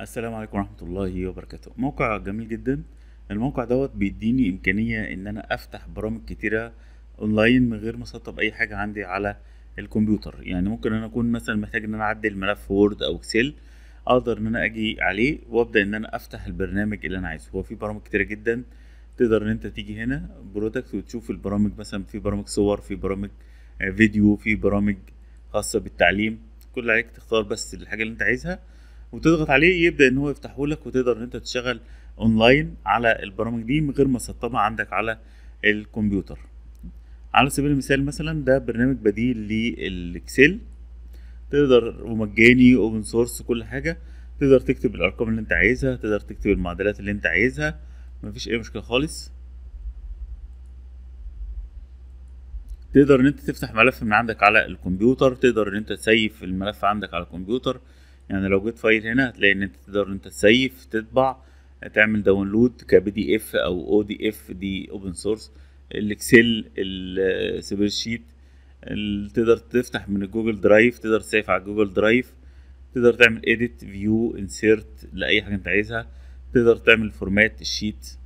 السلام عليكم ورحمة الله وبركاته موقع جميل جدا الموقع دوت بيديني إمكانية إن أنا أفتح برامج كتيرة أونلاين من غير ما أسطب أي حاجة عندي على الكمبيوتر يعني ممكن أنا أكون مثلا محتاج إن أنا أعدل ملف وورد أو إكسل أقدر إن أنا أجي عليه وأبدأ إن أنا أفتح البرنامج اللي أنا عايزه هو في برامج كتيرة جدا تقدر إن أنت تيجي هنا برودكت وتشوف البرامج مثلا في برامج صور في برامج فيديو في برامج خاصة بالتعليم كل عليك تختار بس الحاجة اللي أنت عايزها وتضغط عليه يبدا ان هو يفتحه لك وتقدر ان انت تشتغل اونلاين على البرامج دي من غير ما تسطبها عندك على الكمبيوتر على سبيل المثال مثلا ده برنامج بديل للاكسل تقدر ومجاني اوبن سورس كل حاجه تقدر تكتب الارقام اللي انت عايزها تقدر تكتب المعادلات اللي انت عايزها مفيش اي مشكله خالص تقدر ان انت تفتح ملف من عندك على الكمبيوتر تقدر ان انت تسيف الملف عندك على الكمبيوتر يعني لو جيت فايل هنا هتلاقي ان انت تقدر انت تسيف تطبع تعمل داونلود كبي دي اف او او دي اف دي اوبن سورس الاكسل السبير شيت تقدر تفتح من جوجل درايف تقدر تسيف على جوجل درايف تقدر تعمل اديت فيو انسيرت لاي حاجه انت عايزها تقدر تعمل فورمات الشيت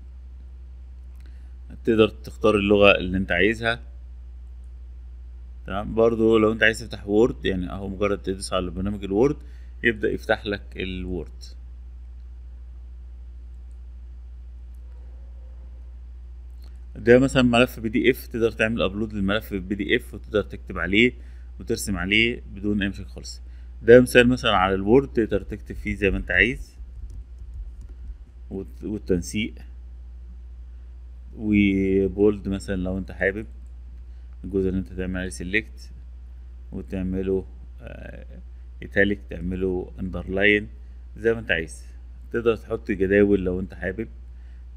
تقدر تختار اللغه اللي انت عايزها تمام برضو لو انت عايز تفتح وورد يعني اهو مجرد تدوس على برنامج الوورد يبدأ يفتح لك الوورد ده مثلا ملف بي دي اف تقدر تعمل ابلود للملف بي دي اف وتقدر تكتب عليه وترسم عليه بدون اي مشاكل خالص ده مثال مثلا على الوورد تقدر تكتب فيه زي ما انت عايز والتنسيق وبولد مثلا لو انت حابب الجزء اللي انت تعمل عليه سيلكت وتعمله آه، ايتاليك تعمله اندرلاين زي ما انت عايز تقدر تحط جداول لو انت حابب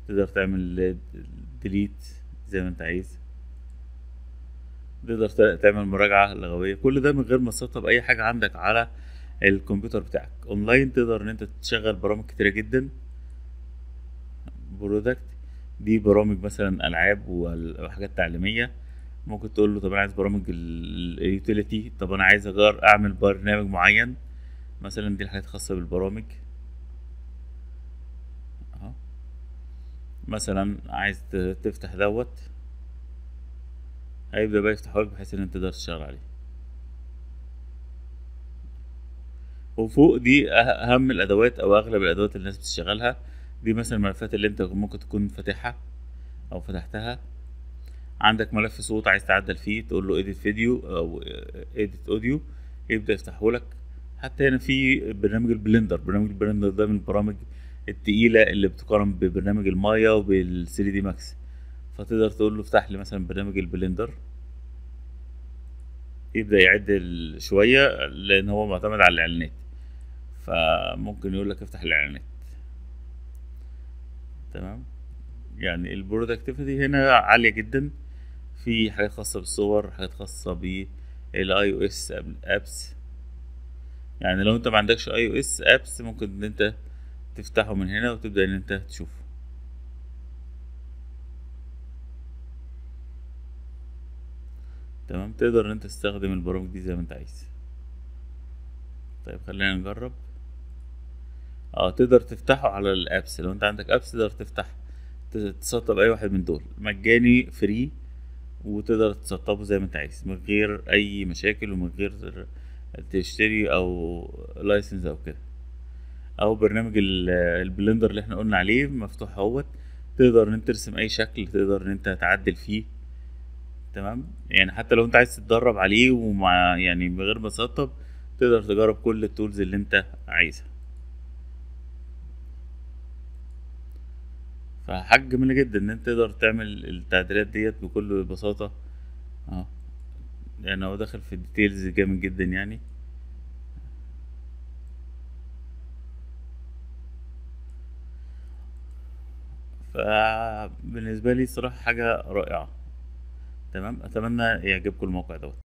تقدر تعمل ديليت زي ما انت عايز تقدر تعمل مراجعة لغوية كل ده من غير ما تسطب أي حاجة عندك على الكمبيوتر بتاعك أونلاين تقدر إن أنت تشغل برامج كتيرة جدا برودكت دي برامج مثلا ألعاب وحاجات تعليمية ممكن تقول له طب انا عايز برامج اليوتيليتي طب انا عايز اغير اعمل برنامج معين مثلا دي الحاجات الخاصه بالبرامج اهو مثلا عايز تفتح دوت هيبدا بقى يفتحه لك بحيث ان انت تقدر تشتغل عليه وفوق دي أه- اهم الادوات او اغلب الادوات اللي الناس بتشتغلها دي مثلا الملفات اللي انت ممكن تكون فاتحها او فتحتها عندك ملف صوت عايز تعدل فيه تقول له اديت فيديو او اديت اوديو يبدا يفتحه لك حتى هنا في برنامج البلندر برنامج البلندر ده من البرامج التقيله اللي بتقارن ببرنامج المايا وبال 3 دي ماكس فتقدر تقول له افتح لي مثلا برنامج البلندر يبدا يعدل شويه لان هو معتمد على الاعلانات فممكن يقول لك افتح الاعلانات تمام يعني البرودكتيفيتي هنا عاليه جدا في حاجات خاصة بالصور حاجات خاصة بالاي او اس ابس يعني لو انت ما عندكش اي او اس ابس ممكن ان انت تفتحه من هنا وتبدأ ان انت تشوفه تمام تقدر ان انت تستخدم البرامج دي زي ما انت عايز طيب خلينا نجرب اه تقدر تفتحه على الابس لو انت عندك ابس تقدر تفتح تسطب اي واحد من دول مجاني فري وتقدر تسطبه زي ما انت عايز من غير اي مشاكل ومن غير تشتري او لايسنس او كده او برنامج البلندر اللي احنا قلنا عليه مفتوح اهوت تقدر ان انت ترسم اي شكل تقدر ان انت تعدل فيه تمام يعني حتى لو انت عايز تتدرب عليه ومع يعني من غير ما تسطب تقدر تجرب كل التولز اللي انت عايزها فحاجه جميله جدا ان انت تقدر تعمل التعديلات ديت بكل بساطه اهو يعني هو داخل في الديتيلز جامد جدا يعني فبالنسبه لي صراحه حاجه رائعه تمام اتمنى يعجبكم الموقع دوت